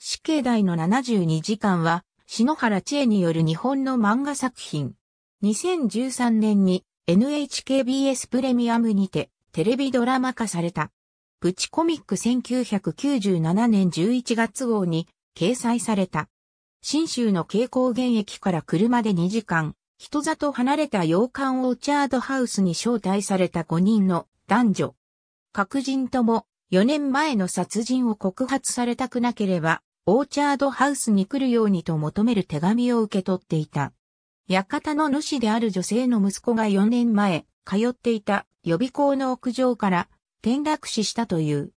死刑台の72時間は、篠原千恵による日本の漫画作品。2013年に NHKBS プレミアムにてテレビドラマ化された。プチコミック1997年11月号に掲載された。新州の蛍光現役から車で2時間、人里離れた洋館オーチャードハウスに招待された5人の男女。各人とも4年前の殺人を告発されたくなければオーチャードハウスに来るようにと求める手紙を受け取っていた。館の主である女性の息子が4年前、通っていた予備校の屋上から転落死したという。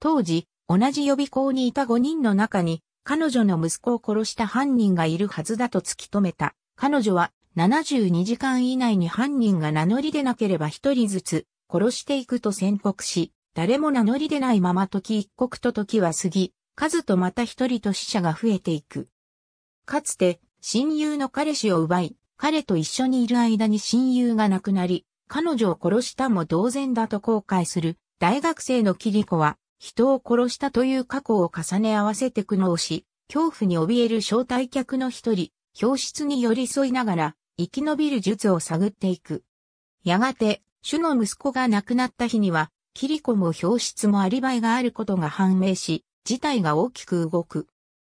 当時、同じ予備校にいた5人の中に、彼女の息子を殺した犯人がいるはずだと突き止めた。彼女は72時間以内に犯人が名乗り出なければ一人ずつ殺していくと宣告し、誰も名乗り出ないまま時一刻と時は過ぎ、数とまた一人と死者が増えていく。かつて、親友の彼氏を奪い、彼と一緒にいる間に親友が亡くなり、彼女を殺したも同然だと後悔する、大学生のキリコは、人を殺したという過去を重ね合わせて苦悩し、恐怖に怯える招待客の一人、教室に寄り添いながら、生き延びる術を探っていく。やがて、主の息子が亡くなった日には、キリコも表室もアリバイがあることが判明し、事態が大きく動く。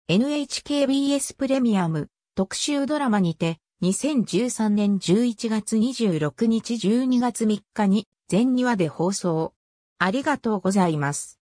NHKBS プレミアム特集ドラマにて2013年11月26日12月3日に全2話で放送。ありがとうございます。